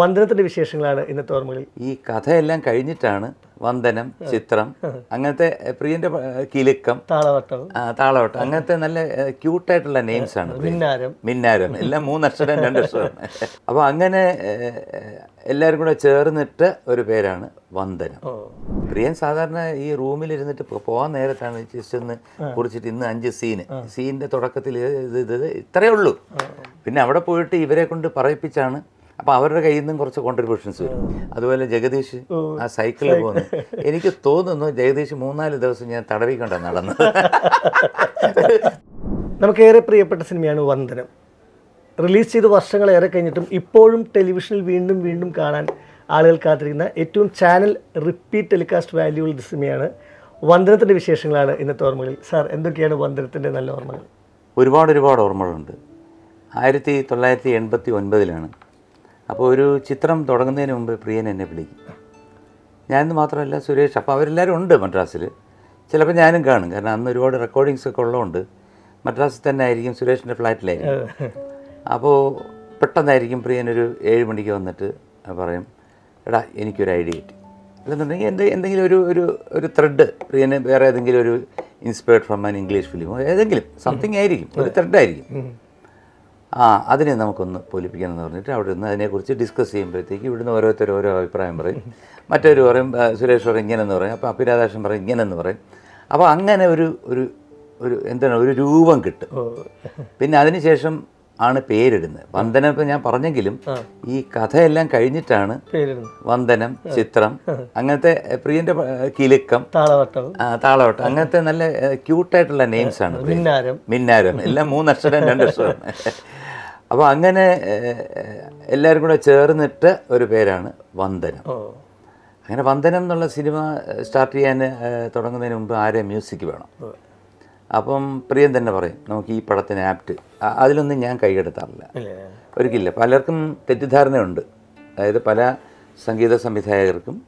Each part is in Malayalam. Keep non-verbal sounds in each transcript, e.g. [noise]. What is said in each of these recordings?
വന്ദനത്തിന്റെ വിശേഷങ്ങളാണ് ഇന്നത്തെ ഓർമ്മകളിൽ ഈ കഥയെല്ലാം കഴിഞ്ഞിട്ടാണ് വന്ദനം ചിത്രം അങ്ങനത്തെ പ്രിയന്റെ കിലുക്കം താളവട്ടം താളവട്ടം അങ്ങനത്തെ നല്ല ക്യൂട്ടായിട്ടുള്ള നെയിംസ് ആണ് മിന്നാരം മിന്നാരം എല്ലാം മൂന്നക്ഷരം അക്ഷരം അപ്പോൾ അങ്ങനെ എല്ലാവരും കൂടെ ചേർന്നിട്ട് ഒരു പേരാണ് വന്ദനം പ്രിയൻ സാധാരണ ഈ റൂമിൽ ഇരുന്നിട്ട് പോകാൻ നേരത്താണ് ജസ്റ്റ് ഒന്ന് കുറിച്ചിട്ട് ഇന്ന് അഞ്ച് സീന് സീനിന്റെ തുടക്കത്തിൽ ഇത് ഇത് ഇത്രയേ ഉള്ളൂ പിന്നെ അവിടെ പോയിട്ട് ഇവരെ കൊണ്ട് പറയിപ്പിച്ചാണ് അപ്പോൾ അവരുടെ കയ്യിൽ നിന്നും കുറച്ച് കോൺട്രിബ്യൂഷൻസ് വരും അതുപോലെ ജഗദീഷ് ആ സൈക്കിളിൽ പോകുന്നു എനിക്ക് തോന്നുന്നു ജഗദീഷ് മൂന്നാല് ദിവസം ഞാൻ കണ്ട നടന്നു നമുക്കേറെ പ്രിയപ്പെട്ട സിനിമയാണ് വന്ദനം റിലീസ് ചെയ്ത് വർഷങ്ങളേറെ കഴിഞ്ഞിട്ടും ഇപ്പോഴും ടെലിവിഷനിൽ വീണ്ടും വീണ്ടും കാണാൻ ആളുകൾ കാത്തിരിക്കുന്ന ഏറ്റവും ചാനൽ റിപ്പീറ്റ് ടെലികാസ്റ്റ് വാല്യൂ ഉള്ള സിനിമയാണ് വന്ദനത്തിൻ്റെ വിശേഷങ്ങളാണ് ഇന്നത്തെ ഓർമ്മകളിൽ സാർ എന്തൊക്കെയാണ് വന്ദനത്തിൻ്റെ നല്ല ഓർമ്മകൾ ഒരുപാട് ഒരുപാട് ഓർമ്മകളുണ്ട് ആയിരത്തി തൊള്ളായിരത്തി എൺപത്തി ഒൻപതിലാണ് അപ്പോൾ ഒരു ചിത്രം തുടങ്ങുന്നതിന് മുമ്പ് പ്രിയൻ എന്നെ വിളിക്കും ഞാനെന്ന് മാത്രമല്ല സുരേഷ് അപ്പോൾ അവരെല്ലാവരും ഉണ്ട് മദ്രാസിൽ ചിലപ്പോൾ ഞാനും കാണും കാരണം അന്ന് ഒരുപാട് റെക്കോർഡിങ്സ് ഒക്കെ ഉള്ളതുകൊണ്ട് മദ്രാസിൽ തന്നെ ആയിരിക്കും സുരേഷിൻ്റെ ഫ്ലാറ്റിലായിരിക്കും അപ്പോൾ പെട്ടെന്നായിരിക്കും പ്രിയൻ ഒരു ഏഴ് മണിക്ക് വന്നിട്ട് പറയും എടാ എനിക്കൊരു ഐഡിയ കിട്ടി അല്ലെന്നുണ്ടെങ്കിൽ എന്ത് എന്തെങ്കിലും ഒരു ഒരു ഒരു ത്രെഡ് പ്രിയന് വേറെ ഏതെങ്കിലും ഒരു ഇൻസ്പയർഡ് ഫ്രം ആൻ ഇംഗ്ലീഷ് ഫിലിമോ ഏതെങ്കിലും സംതിങ് ആയിരിക്കും ഒരു ത്രെഡ് ആയിരിക്കും ആ അതിനെ നമുക്കൊന്ന് പൊലിപ്പിക്കണം എന്ന് പറഞ്ഞിട്ട് അവിടെ നിന്ന് അതിനെക്കുറിച്ച് ഡിസ്കസ് ചെയ്യുമ്പോഴത്തേക്ക് ഇവിടുന്ന് ഓരോരുത്തരും ഓരോ അഭിപ്രായം പറയും മറ്റൊരു പറയും സുരേഷ് പറയും ഇങ്ങനെയെന്ന് പറയും അപ്പോൾ അപ്പിരാധാകൃഷ്ണൻ പറയും ഇങ്ങനെയെന്ന് പറയും അപ്പോൾ അങ്ങനെ ഒരു ഒരു ഒരു എന്താണ് ഒരു രൂപം കിട്ടും പിന്നെ അതിനുശേഷം ആണ് പേരിടുന്നത് വന്ദനം ഇപ്പം ഞാൻ പറഞ്ഞെങ്കിലും ഈ കഥയെല്ലാം കഴിഞ്ഞിട്ടാണ് വന്ദനം ചിത്രം അങ്ങനത്തെ പ്രിയന്റെ കിലുക്കം താളവട്ടം അങ്ങനത്തെ നല്ല ക്യൂട്ടായിട്ടുള്ള നെയിംസ് ആണ് മിന്നാരം എല്ലാം മൂന്നക്ഷരം രണ്ടക്ഷരം അപ്പോൾ അങ്ങനെ എല്ലാവരും കൂടെ ചേർന്നിട്ട് ഒരു പേരാണ് വന്ദനം അങ്ങനെ വന്ദനം എന്നുള്ള സിനിമ സ്റ്റാർട്ട് ചെയ്യാൻ തുടങ്ങുന്നതിന് മുമ്പ് ആരെ മ്യൂസിക് വേണം അപ്പം പ്രിയൻ തന്നെ പറയും നമുക്ക് ഈ പടത്തിന് ആപ്റ്റ് അതിലൊന്നും ഞാൻ കൈകെടുത്താറില്ല ഒരിക്കലില്ല പലർക്കും തെറ്റിദ്ധാരണയുണ്ട് അതായത് പല സംഗീത സംവിധായകർക്കും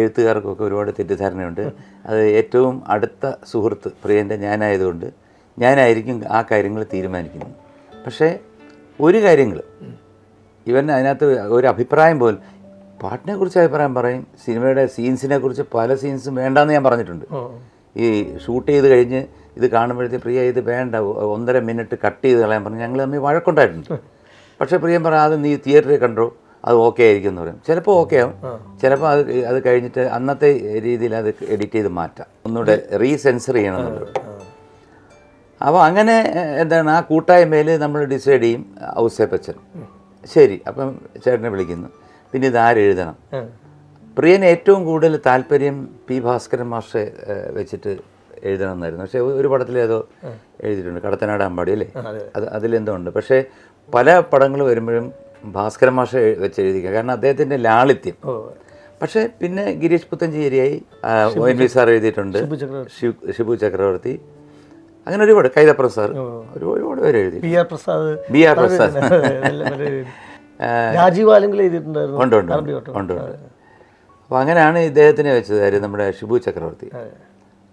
എഴുത്തുകാർക്കൊക്കെ ഒരുപാട് തെറ്റിദ്ധാരണയുണ്ട് അത് ഏറ്റവും അടുത്ത സുഹൃത്ത് പ്രിയൻ്റെ ഞാനായതുകൊണ്ട് ഞാനായിരിക്കും ആ കാര്യങ്ങൾ തീരുമാനിക്കുന്നത് പക്ഷേ ഒരു കാര്യങ്ങൾ ഇവൻ അതിനകത്ത് ഒരു അഭിപ്രായം പോലും പാട്ടിനെ കുറിച്ച് അഭിപ്രായം പറയും സിനിമയുടെ സീൻസിനെ കുറിച്ച് പല സീൻസും വേണ്ടെന്ന് ഞാൻ പറഞ്ഞിട്ടുണ്ട് ഈ ഷൂട്ട് ചെയ്ത് കഴിഞ്ഞ് ഇത് കാണുമ്പോഴത്തേക്ക് പ്രിയ ഇത് വേണ്ട ഒന്നര മിനിറ്റ് കട്ട് ചെയ്ത് കളയാൻ പറഞ്ഞു ഞങ്ങൾ തമ്മിൽ വഴക്കുണ്ടായിട്ടുണ്ട് പക്ഷേ പ്രിയം പറയാം അത് നീ തിയേറ്ററിൽ കണ്ടോ അത് ഓക്കെ ആയിരിക്കും എന്ന് പറയും ചിലപ്പോൾ ഓക്കെ ആവും ചിലപ്പോൾ അത് അത് കഴിഞ്ഞിട്ട് അന്നത്തെ രീതിയിൽ അത് എഡിറ്റ് ചെയ്ത് മാറ്റാം ഒന്നുകൂടെ റീസെൻസർ ചെയ്യണം എന്നുള്ളത് അപ്പോൾ അങ്ങനെ എന്താണ് ആ കൂട്ടായ്മയിൽ നമ്മൾ ഡിസൈഡ് ചെയ്യും ഔസേപ്പച്ചൻ ശരി അപ്പം ചേട്ടനെ വിളിക്കുന്നു പിന്നെ ഇത് ആരെഴുതണം പ്രിയന് ഏറ്റവും കൂടുതൽ താല്പര്യം പി ഭാസ്കരൻ മാഷെ വെച്ചിട്ട് എഴുതണം എന്നായിരുന്നു പക്ഷേ ഒരു ഏതോ എഴുതിയിട്ടുണ്ട് കടത്തനാട് അമ്പാടി അല്ലേ അത് അതിലെന്തോ ഉണ്ട് പക്ഷേ പല പടങ്ങൾ വരുമ്പോഴും ഭാസ്കരൻ മാഷെ വെച്ച് എഴുതിക്കുക കാരണം അദ്ദേഹത്തിൻ്റെ ലാളിത്യം പക്ഷേ പിന്നെ ഗിരീഷ് പുത്തഞ്ചേരിയായി ഒ എൻ വി സാർ എഴുതിയിട്ടുണ്ട് ഷിബു ചക്രവർത്തി അങ്ങനെ ഒരുപാട് കൈതപ്രം സാർ ഒരുപാട് പേര് എഴുതി B R Prasad B R Prasad Rajeev അപ്പോൾ അങ്ങനെയാണ് ഇദ്ദേഹത്തിനെ വെച്ചത് നമ്മുടെ ഷിബു ചക്രവർത്തി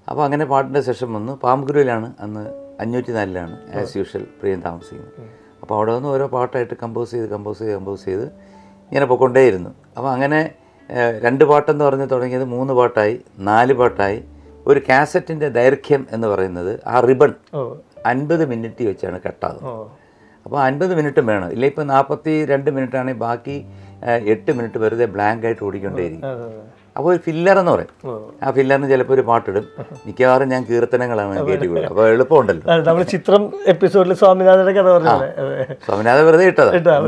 അപ്പോൾ അങ്ങനെ പാട്ടിൻ്റെ സെഷൻ വന്നു പാമ്പുരുവിലാണ് അന്ന് അഞ്ഞൂറ്റി നാലിലാണ് ആസ് യൂഷ്വൽ പ്രിയം താമസിക്കുന്നത് അപ്പോൾ അവിടെ നിന്ന് ഓരോ പാട്ടായിട്ട് കമ്പോസ് ചെയ്ത് കമ്പോസ് ചെയ്ത് കമ്പോസ് ചെയ്ത് ഇങ്ങനെ പോയിക്കൊണ്ടേയിരുന്നു അപ്പോൾ അങ്ങനെ രണ്ട് പാട്ടെന്ന് പറഞ്ഞ് തുടങ്ങിയത് മൂന്ന് പാട്ടായി നാല് പാട്ടായി ഒരു കാസറ്റിന്റെ ദൈർഘ്യം എന്ന് പറയുന്നത് ആ റിബൺ അൻപത് മിനിറ്റ് വെച്ചാണ് കെട്ടാതെ അപ്പോൾ അൻപത് മിനിറ്റും വേണം ഇല്ല ഇപ്പോൾ നാൽപ്പത്തി രണ്ട് മിനിറ്റ് ആണെങ്കിൽ ബാക്കി എട്ട് മിനിറ്റ് വെറുതെ ബ്ലാങ്ക് ആയിട്ട് ഓടിക്കൊണ്ടേയിരിക്കും അപ്പോൾ ഒരു ഫില്ലർ എന്ന് പറയും ആ ഫില്ലറിന് ചിലപ്പോൾ ഒരു പാട്ടിടും മിക്കവാറും ഞാൻ കീർത്തനങ്ങളാണ് കേട്ടിപ്പോഴും അപ്പോൾ എളുപ്പമുണ്ടല്ലോ നമ്മൾ ചിത്രം എപ്പിസോഡിൽ സ്വാമിനാഥന്റെ കഥ പറഞ്ഞു സ്വാമിനാഥൻ വെറുതെ ഇട്ടതാണ്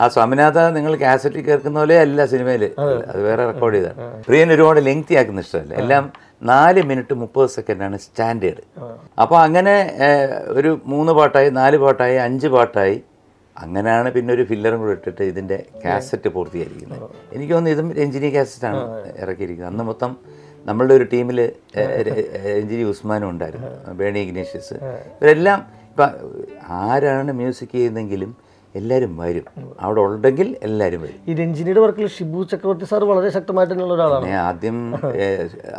ആ സ്വാമിനാഥ നിങ്ങൾ കാസറ്റിൽ കേൾക്കുന്ന പോലെ അല്ല സിനിമയിൽ അത് വേറെ റെക്കോർഡ് ചെയ്താണ് പ്രിയൻ ഒരുപാട് ലെങ്തി ആക്കുന്ന ഇഷ്ടമല്ല എല്ലാം നാല് മിനിറ്റ് മുപ്പത് സെക്കൻഡാണ് സ്റ്റാൻഡേർഡ് അപ്പോൾ അങ്ങനെ ഒരു മൂന്ന് പാട്ടായി നാല് പാട്ടായി അഞ്ച് പാട്ടായി അങ്ങനെയാണ് പിന്നെ ഒരു ഫില്ലറും കൂടെ ഇട്ടിട്ട് ഇതിൻ്റെ കാസറ്റ് പൂർത്തിയായിരിക്കുന്നത് എനിക്ക് തോന്നുന്നു ഇതും രഞ്ജിനി കാസറ്റാണ് ഇറക്കിയിരിക്കുന്നത് അന്ന് മൊത്തം നമ്മളുടെ ഒരു ടീമിൽ രഞ്ജിനി ഉസ്മാനും ഉണ്ടായിരുന്നു ബേണി ഇഗ്നേഷ്യസ് ഇവരെല്ലാം ഇപ്പം ആരാണ് മ്യൂസിക് ചെയ്യുന്നെങ്കിലും എല്ലാവരും വരും അവിടെ ഉണ്ടെങ്കിൽ എല്ലാവരും വരും ഈ രഞ്ജിനിയുടെ വർക്കിൽ ഷിബു ചക്രവർത്തി സാർ വളരെ ശക്തമായിട്ടുള്ള ഒരാളാണ് ഞാൻ ആദ്യം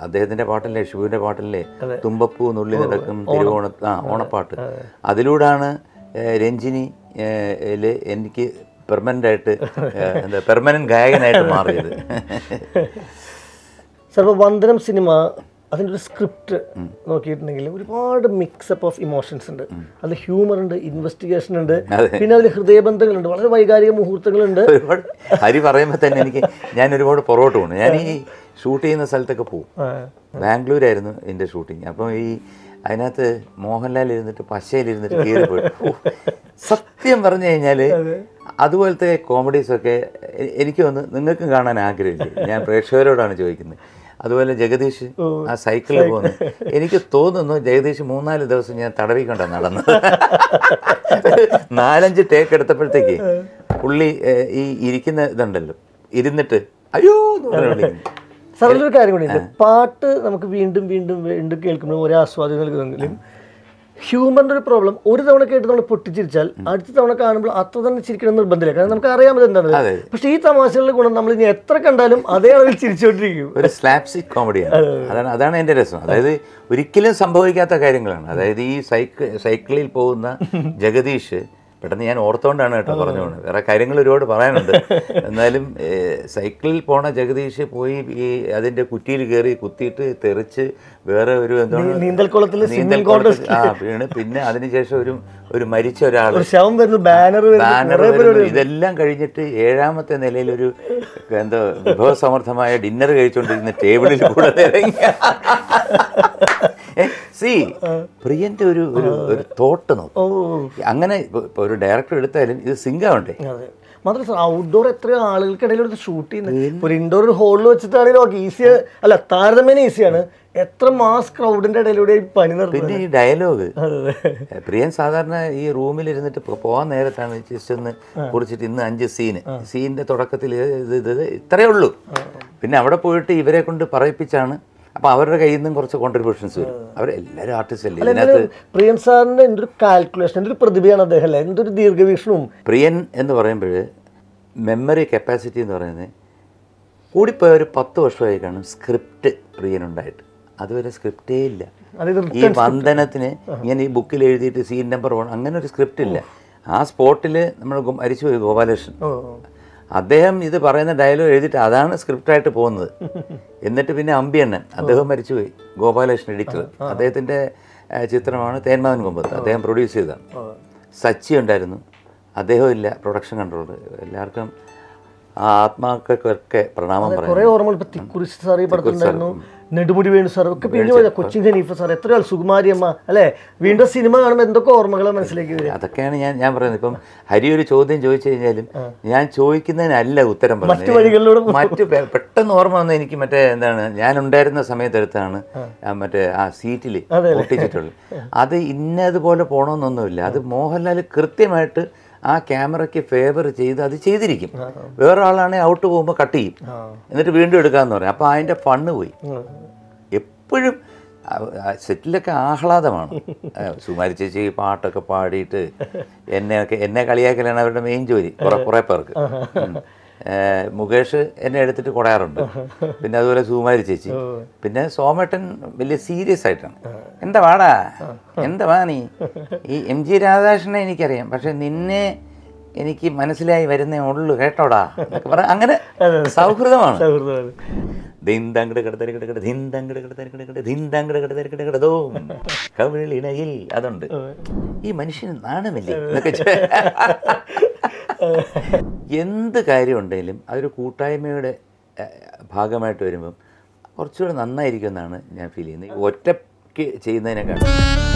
അദ്ദേഹത്തിന്റെ പാട്ടല്ലേ ഷിബുവിന്റെ പാട്ടല്ലേ തുമ്പപ്പൂ നുള്ളി നടക്കും തിരുവോണ ഓണപ്പാട്ട് അതിലൂടാണ് രഞ്ജിനി എനിക്ക് പെർമനന്റ് ആയിട്ട് എന്താ പെർമനന്റ് ഗായകനായിട്ട് മാറിയത് ചിലപ്പോൾ [laughs] വന്ദനം സിനിമ അതിൻ്റെ ഒരു സ്ക്രിപ്റ്റ് നോക്കിയിട്ടുണ്ടെങ്കിൽ ഒരുപാട് മിക്സപ്പ് ഓഫ് ഇമോഷൻസ് ഉണ്ട് അതിൽ ഹ്യൂമർ ഉണ്ട് ഇൻവെസ്റ്റിഗേഷൻ ഉണ്ട് പിന്നെ അതിൽ ഹൃദയബന്ധങ്ങളുണ്ട് വളരെ വൈകാരിക മുഹൂർത്തങ്ങളുണ്ട് ഒരുപാട് ഹരി പറയുമ്പോൾ തന്നെ എനിക്ക് ഞാൻ ഒരുപാട് പുറകോട്ട് പോകുന്നു ഞാൻ ഈ ഷൂട്ട് ചെയ്യുന്ന സ്ഥലത്തൊക്കെ പോകും ബാംഗ്ലൂരായിരുന്നു എൻ്റെ ഷൂട്ടിങ് അപ്പം ഈ അതിനകത്ത് മോഹൻലാൽ ഇരുന്നിട്ട് പശയിലിരുന്നിട്ട് കീറി പോയിട്ടു സത്യം പറഞ്ഞു കഴിഞ്ഞാൽ അതുപോലത്തെ കോമഡീസൊക്കെ എനിക്ക് ഒന്ന് നിങ്ങൾക്കും കാണാൻ ആഗ്രഹമില്ല ഞാൻ പ്രേക്ഷകരോടാണ് ചോദിക്കുന്നത് അതുപോലെ ജഗദീഷ് ആ സൈക്കിളിൽ പോകുന്നു എനിക്ക് തോന്നുന്നു ജഗദീഷ് മൂന്നാല് ദിവസം ഞാൻ തടവിക്കൊണ്ട നടന്നു നാലഞ്ച് ടേക്ക് എടുത്തപ്പോഴത്തേക്ക് പുള്ളി ഈ ഇരിക്കുന്ന ഇതുണ്ടല്ലോ ഇരുന്നിട്ട് അയ്യോ ഒരു കാര്യം കൂടി പാട്ട് നമുക്ക് വീണ്ടും വീണ്ടും വീണ്ടും കേൾക്കുമ്പോൾ ഒരേ ആസ്വാദ്യം നൽകുന്നെങ്കിലും ഹ്യൂമറിൻ്റെ ഒരു പ്രോബ്ലം ഒരു തവണ കേട്ട് നമ്മൾ പൊട്ടിച്ചിരിച്ചാൽ അടുത്ത തവണ കാണുമ്പോൾ അത്ര തന്നെ ചിരിക്കണം നിർബന്ധമില്ല കാരണം നമുക്ക് അറിയാൻ എന്താണ് പക്ഷേ ഈ തമാശകളുടെ ഗുണം നമ്മൾ ഇനി എത്ര കണ്ടാലും അതേ അളവിൽ ചിരിച്ചുകൊണ്ടിരിക്കും ഒരു സ്ലാപ്സിക് കോമഡിയാണ് അതാണ് അതാണ് എൻ്റെ രസം അതായത് ഒരിക്കലും സംഭവിക്കാത്ത കാര്യങ്ങളാണ് അതായത് ഈ സൈക്കിൾ സൈക്കിളിൽ പോകുന്ന [laughs] ജഗദീഷ് പെട്ടെന്ന് ഞാൻ ഓർത്തോണ്ടാണ് കേട്ടോ പറഞ്ഞു പോണത് വേറെ കാര്യങ്ങൾ ഒരുപാട് പറയാനുണ്ട് എന്നാലും സൈക്കിളിൽ പോണ ജഗദീഷ് പോയി ഈ അതിന്റെ കുറ്റിയിൽ കയറി കുത്തിയിട്ട് തെറിച്ച് വേറെ ഒരു എന്താണ് നീന്തൽക്കുളത്തിൽ നീന്തൽക്കുളത്തിൽ ആ വീണ് പിന്നെ അതിനുശേഷം ഒരു ഒരു മരിച്ച ഒരാൾ ബാനർ ഇതെല്ലാം കഴിഞ്ഞിട്ട് ഏഴാമത്തെ നിലയിൽ ഒരു എന്തോ വിഭവസമർത്ഥമായ ഡിന്നർ കഴിച്ചുകൊണ്ടിരുന്ന ടേബിളിൽ കൂടെ ഇറങ്ങിയ സി പ്രിയന്റെ ഒരു ഒരു ഒരു തോട്ട് നോക്കും അങ്ങനെ ഒരു ഡയറക്ടർ എടുത്താലും ഇത് സിങ്ക് ആവണ്ടേ മാത്രമല്ല സാർ ഔട്ട്ഡോർ എത്രയോ ആളുകൾക്കിടയിൽ എടുത്ത് ഷൂട്ട് ചെയ്യുന്നത് ഒരു ഇൻഡോർ ഒരു ഹോളിൽ വെച്ചിട്ടാണെങ്കിലും ഓക്കെ ഈസി അല്ല താരതമ്യേന ഈസിയാണ് എത്ര മാസ് ക്രൗഡിന്റെ ഇടയിലൂടെ പണി പിന്നെ ഈ ഡയലോഗ് പ്രിയൻ സാധാരണ ഈ റൂമിൽ ഇരുന്നിട്ട് പോകാൻ നേരത്താണ് ജസ്റ്റ് ഒന്ന് കുറിച്ചിട്ട് ഇന്ന് അഞ്ച് സീന് സീനിന്റെ തുടക്കത്തിൽ ഇത് ഇത് ഇത്രയേ ഉള്ളൂ പിന്നെ അവിടെ പോയിട്ട് ഇവരെ കൊണ്ട് പറയിപ്പിച്ചാണ് അപ്പോൾ അവരുടെ കയ്യിൽ നിന്നും കുറച്ച് കോൺട്രിബ്യൂഷൻസ് വരും അവർ എല്ലാവരും ആർട്ടിസ്റ്റ് അല്ലേ പ്രിയൻ സാറിൻ്റെ എന്തൊരു കാൽക്കുലേഷൻ എന്തൊരു പ്രതിഭയാണ് അദ്ദേഹം അല്ലേ എന്തൊരു ദീർഘവീക്ഷണവും പ്രിയൻ എന്ന് പറയുമ്പോൾ മെമ്മറി കപ്പാസിറ്റി എന്ന് പറയുന്നത് കൂടിപ്പോയ ഒരു പത്ത് വർഷമായി കാണും സ്ക്രിപ്റ്റ് പ്രിയനുണ്ടായിട്ട് അതുവരെ സ്ക്രിപ്റ്റേ ഇല്ല ഈ വന്ദനത്തിന് ഇങ്ങനെ ഈ ബുക്കിൽ എഴുതിയിട്ട് സീൻ നമ്പർ വൺ അങ്ങനെ ഒരു സ്ക്രിപ്റ്റ് ഇല്ല ആ സ്പോട്ടിൽ നമ്മൾ പോയി ഗോപാലകൃഷ്ണൻ അദ്ദേഹം ഇത് പറയുന്ന ഡയലോഗ് എഴുതിയിട്ട് അതാണ് സ്ക്രിപ്റ്റായിട്ട് പോകുന്നത് [laughs] എന്നിട്ട് പിന്നെ അമ്പിയണ്ണൻ അദ്ദേഹം മരിച്ചുപോയി ഗോപാലകൃഷ്ണൻ എഡിറ്റർ അദ്ദേഹത്തിൻ്റെ ചിത്രമാണ് തേന്മാവൻ കുമ്പത്ത് അദ്ദേഹം പ്രൊഡ്യൂസ് ചെയ്തതാണ് സച്ചി ഉണ്ടായിരുന്നു അദ്ദേഹം ഇല്ല പ്രൊഡക്ഷൻ കൺട്രോൾ എല്ലാവർക്കും ആത്മാക്കൾക്കൊക്കെ പ്രണാമം പറയാം നെടുപുടി വേണു സാർ ഒക്കെ പിന്നെ പോയത് കൊച്ചിൻ ഖനീഫ് സാർ എത്രയാൾ സുകുമാരി അമ്മ അല്ലേ വീണ്ടും സിനിമ കാണുമ്പോൾ എന്തൊക്കെ ഓർമ്മകളാണ് മനസ്സിലേക്ക് വരിക അതൊക്കെയാണ് ഞാൻ ഞാൻ പറയുന്നത് ഇപ്പം ഹരി ഒരു ചോദ്യം ചോദിച്ചു കഴിഞ്ഞാലും ഞാൻ ചോദിക്കുന്നതിനല്ല ഉത്തരം പറയുന്നത് മറ്റു വഴികളിലൂടെ മറ്റു പെട്ടെന്ന് ഓർമ്മ വന്ന എനിക്ക് മറ്റേ എന്താണ് ഞാൻ ഉണ്ടായിരുന്ന സമയത്തെടുത്താണ് മറ്റേ ആ സീറ്റിൽ ഒട്ടിച്ചിട്ടുള്ളത് അത് ഇന്നതുപോലെ പോകണമെന്നൊന്നുമില്ല അത് മോഹൻലാൽ കൃത്യമായിട്ട് ആ ക്യാമറയ്ക്ക് ഫേവർ ചെയ്ത് അത് ചെയ്തിരിക്കും വേറെ ആളാണെങ്കിൽ ഔട്ട് പോകുമ്പോൾ കട്ട് ചെയ്യും എന്നിട്ട് വീണ്ടും എടുക്കാന്ന് പറയും അപ്പോൾ അതിൻ്റെ ഫണ്ണ് പോയി എപ്പോഴും സെറ്റിലൊക്കെ ആഹ്ലാദമാണ് സുമാരി ചേച്ചി പാട്ടൊക്കെ പാടിയിട്ട് എന്നെ എന്നെ കളിയാക്കലാണ് അവരുടെ മെയിൻ ജോലി കുറെ കുറേ പേർക്ക് മുകേഷ് എന്നെ എടുത്തിട്ട് കൊടയാറുണ്ട് പിന്നെ അതുപോലെ സുകുമാരി ചേച്ചി പിന്നെ സോമേട്ടൻ വലിയ സീരിയസ് ആയിട്ടാണ് എന്താ വാടാ എന്താ വാ നീ ഈ എം ജി രാധാകൃഷ്ണനെ എനിക്കറിയാം പക്ഷെ നിന്നെ എനിക്ക് മനസ്സിലായി വരുന്നേ ഉള്ളൂ കേട്ടോടാ എന്നൊക്കെ പറ അങ്ങനെ സൗഹൃദമാണ് അതുണ്ട് ഈ മനുഷ്യന് നാണമില്ലേ [laughs] എന്ത് കാര്യം ഉണ്ടെങ്കിലും അതൊരു കൂട്ടായ്മയുടെ ഭാഗമായിട്ട് വരുമ്പം കുറച്ചുകൂടെ നന്നായിരിക്കും എന്നാണ് ഞാൻ ഫീൽ ചെയ്യുന്നത് ഒറ്റയ്ക്ക് ചെയ്യുന്നതിനേക്കാൾ